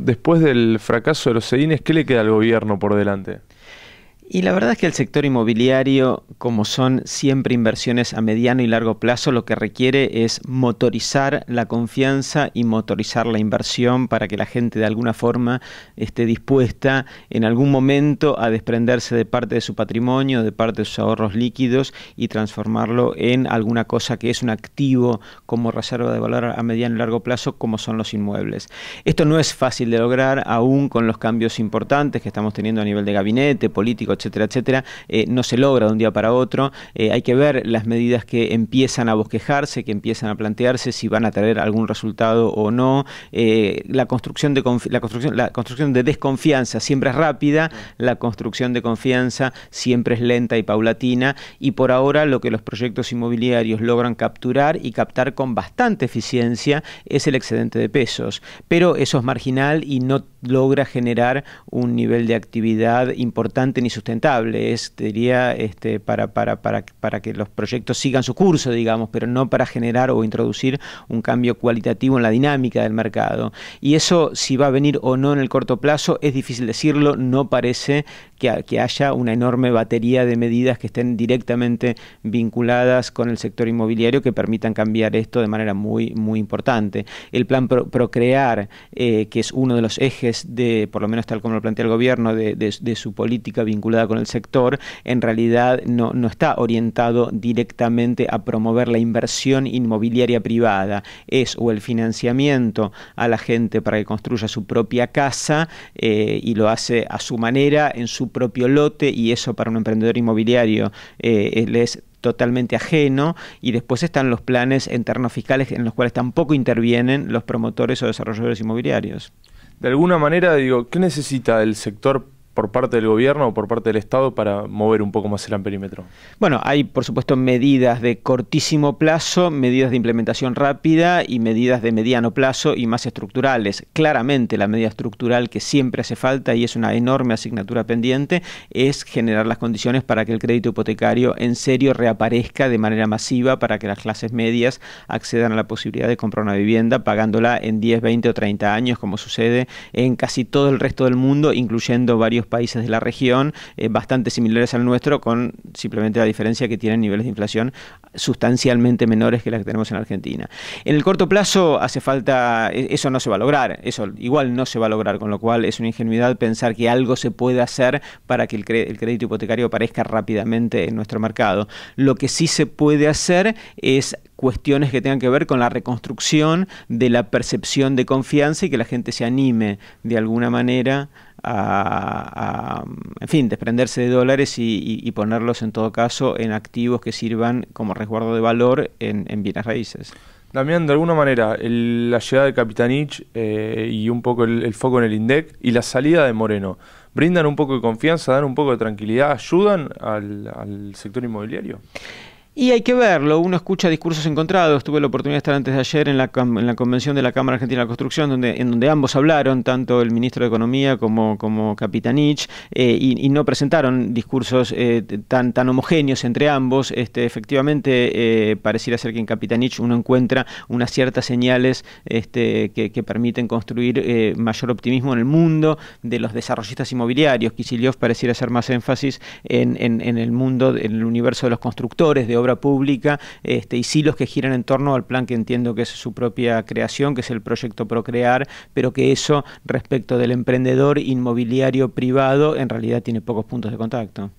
Después del fracaso de los sedines, ¿qué le queda al gobierno por delante? Y la verdad es que el sector inmobiliario, como son siempre inversiones a mediano y largo plazo, lo que requiere es motorizar la confianza y motorizar la inversión para que la gente de alguna forma esté dispuesta en algún momento a desprenderse de parte de su patrimonio, de parte de sus ahorros líquidos y transformarlo en alguna cosa que es un activo como reserva de valor a mediano y largo plazo, como son los inmuebles. Esto no es fácil de lograr aún con los cambios importantes que estamos teniendo a nivel de gabinete, político, etcétera, etcétera, eh, no se logra de un día para otro. Eh, hay que ver las medidas que empiezan a bosquejarse, que empiezan a plantearse, si van a traer algún resultado o no. Eh, la, construcción de la, construcción, la construcción de desconfianza siempre es rápida, la construcción de confianza siempre es lenta y paulatina, y por ahora lo que los proyectos inmobiliarios logran capturar y captar con bastante eficiencia es el excedente de pesos, pero eso es marginal y no logra generar un nivel de actividad importante ni sustentable sustentable, es, diría, este, para, para, que los proyectos sigan su curso, digamos, pero no para generar o introducir un cambio cualitativo en la dinámica del mercado. Y eso, si va a venir o no en el corto plazo, es difícil decirlo, no parece que, haya una enorme batería de medidas que estén directamente vinculadas con el sector inmobiliario que permitan cambiar esto de manera muy, muy importante. El plan Procrear, eh, que es uno de los ejes de, por lo menos tal como lo plantea el gobierno, de su política vinculada con el sector, en realidad no, está orientado directamente a promover la inversión inmobiliaria privada, es o el financiamiento a la gente para que construya su propia casa eh, y lo hace a su manera, en su propio lote, y eso para un emprendedor inmobiliario eh, es totalmente ajeno y después están los planes internos fiscales en los cuales tampoco intervienen los promotores o desarrolladores inmobiliarios. De alguna manera, digo, ¿qué necesita el sector por parte del gobierno o por parte del Estado para mover un poco más el amperímetro? Bueno, hay por supuesto medidas de cortísimo plazo, medidas de implementación rápida y medidas de mediano plazo y más estructurales. Claramente la medida estructural que siempre hace falta y es una enorme asignatura pendiente es generar las condiciones para que el crédito hipotecario en serio reaparezca de manera masiva para que las clases medias accedan a la posibilidad de comprar una vivienda pagándola en 10, 20 o 30 años como sucede en casi todo el resto del mundo, incluyendo varios países de la región eh, bastante similares al nuestro, con simplemente la diferencia que tienen niveles de inflación sustancialmente menores que las que tenemos en Argentina. En el corto plazo hace falta, e, eso no se va a lograr, eso igual no se va a lograr, con lo cual es una ingenuidad pensar que algo se puede hacer para que el, el crédito hipotecario aparezca rápidamente en nuestro mercado. Lo que sí se puede hacer es cuestiones que tengan que ver con la reconstrucción de la percepción de confianza y que la gente se anime de alguna manera a, en fin, desprenderse de dólares y, ponerlos en todo caso en activos que sirvan como resguardo de valor en, bienes raíces. Damián, de alguna manera, la llegada de Capitanich eh, y un poco el, foco en el INDEC y la salida de Moreno, ¿brindan un poco de confianza, dan un poco de tranquilidad, ayudan al sector inmobiliario? Y hay que verlo, uno escucha discursos encontrados, tuve la oportunidad de estar antes de ayer en la, convención de la Cámara Argentina de la Construcción, donde, en donde ambos hablaron, tanto el ministro de Economía como, Capitanich, eh, y, no presentaron discursos eh, tan, homogéneos entre ambos. Este, efectivamente, eh, pareciera ser que en Capitanich uno encuentra unas ciertas señales este, que, permiten construir mayor optimismo en el mundo de los desarrollistas inmobiliarios. Kicillof pareciera hacer más énfasis en, en el mundo, en el universo de los constructores de obras pública, este, y sí los que giran en torno al plan que entiendo que es su propia creación, que es el proyecto Procrear, pero que eso respecto del emprendedor inmobiliario privado en realidad tiene pocos puntos de contacto.